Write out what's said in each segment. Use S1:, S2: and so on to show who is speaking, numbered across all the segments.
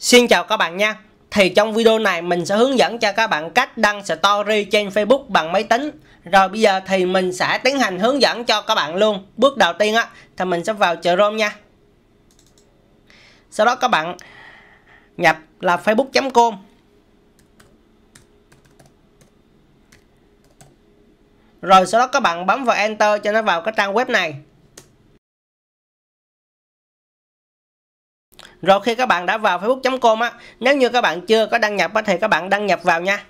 S1: Xin chào các bạn nha Thì trong video này mình sẽ hướng dẫn cho các bạn cách đăng story trên Facebook bằng máy tính Rồi bây giờ thì mình sẽ tiến hành hướng dẫn cho các bạn luôn Bước đầu tiên á thì mình sẽ vào Chrome nha Sau đó các bạn nhập là facebook.com Rồi sau đó các bạn bấm vào Enter cho nó vào cái trang web này rồi khi các bạn đã vào facebook.com á nếu như các bạn chưa có đăng nhập á, thì các bạn đăng nhập vào nha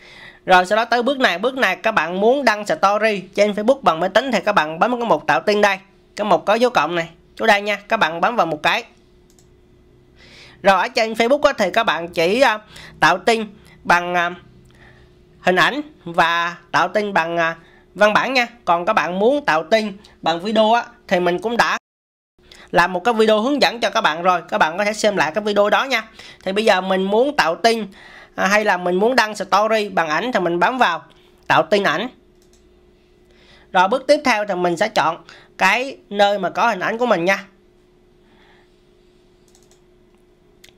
S1: rồi sau đó tới bước này bước này các bạn muốn đăng story trên facebook bằng máy tính thì các bạn bấm cái mục tạo tin đây cái mục có dấu cộng này chỗ đây nha các bạn bấm vào một cái rồi ở trên facebook á, thì các bạn chỉ uh, tạo tin bằng uh, hình ảnh và tạo tin bằng uh, văn bản nha còn các bạn muốn tạo tin bằng video á, thì mình cũng đã làm một cái video hướng dẫn cho các bạn rồi các bạn có thể xem lại cái video đó nha thì bây giờ mình muốn tạo tin à, hay là mình muốn đăng story bằng ảnh thì mình bấm vào tạo tin ảnh rồi bước tiếp theo thì mình sẽ chọn cái nơi mà có hình ảnh của mình nha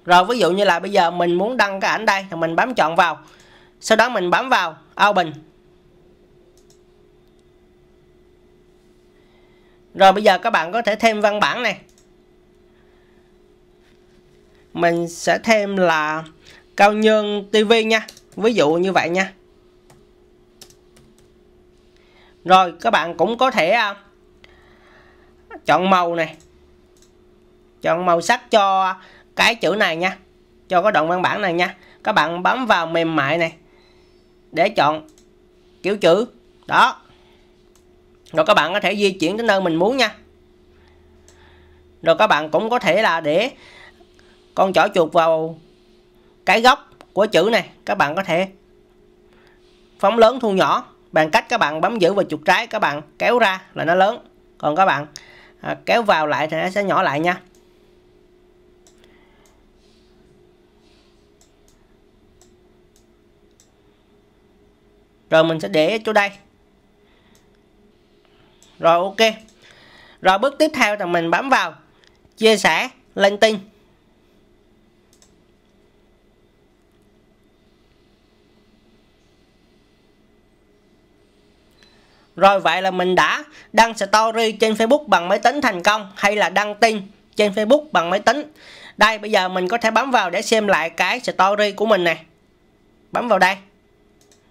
S1: rồi ví dụ như là bây giờ mình muốn đăng cái ảnh đây thì mình bấm chọn vào sau đó mình bấm vào open Rồi bây giờ các bạn có thể thêm văn bản này. Mình sẽ thêm là cao nhân TV nha. Ví dụ như vậy nha. Rồi các bạn cũng có thể à, chọn màu này. Chọn màu sắc cho cái chữ này nha. Cho cái đoạn văn bản này nha. Các bạn bấm vào mềm mại này để chọn kiểu chữ. Đó, rồi các bạn có thể di chuyển đến nơi mình muốn nha rồi các bạn cũng có thể là để con chỏ chuột vào cái góc của chữ này các bạn có thể phóng lớn thu nhỏ bằng cách các bạn bấm giữ vào chuột trái các bạn kéo ra là nó lớn còn các bạn à, kéo vào lại thì nó sẽ nhỏ lại nha rồi mình sẽ để chỗ đây rồi ok rồi bước tiếp theo là mình bấm vào chia sẻ lên tin Rồi vậy là mình đã đăng story trên Facebook bằng máy tính thành công hay là đăng tin trên Facebook bằng máy tính. Đây bây giờ mình có thể bấm vào để xem lại cái story của mình này Bấm vào đây.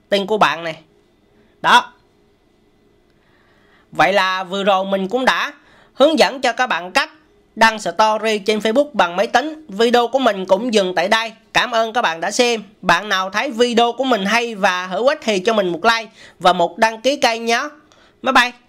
S1: Tin của bạn này. Đó, Vậy là vừa rồi mình cũng đã hướng dẫn cho các bạn cách đăng story trên Facebook bằng máy tính. Video của mình cũng dừng tại đây. Cảm ơn các bạn đã xem. Bạn nào thấy video của mình hay và hữu ích thì cho mình một like và một đăng ký kênh nhé. Bye bye.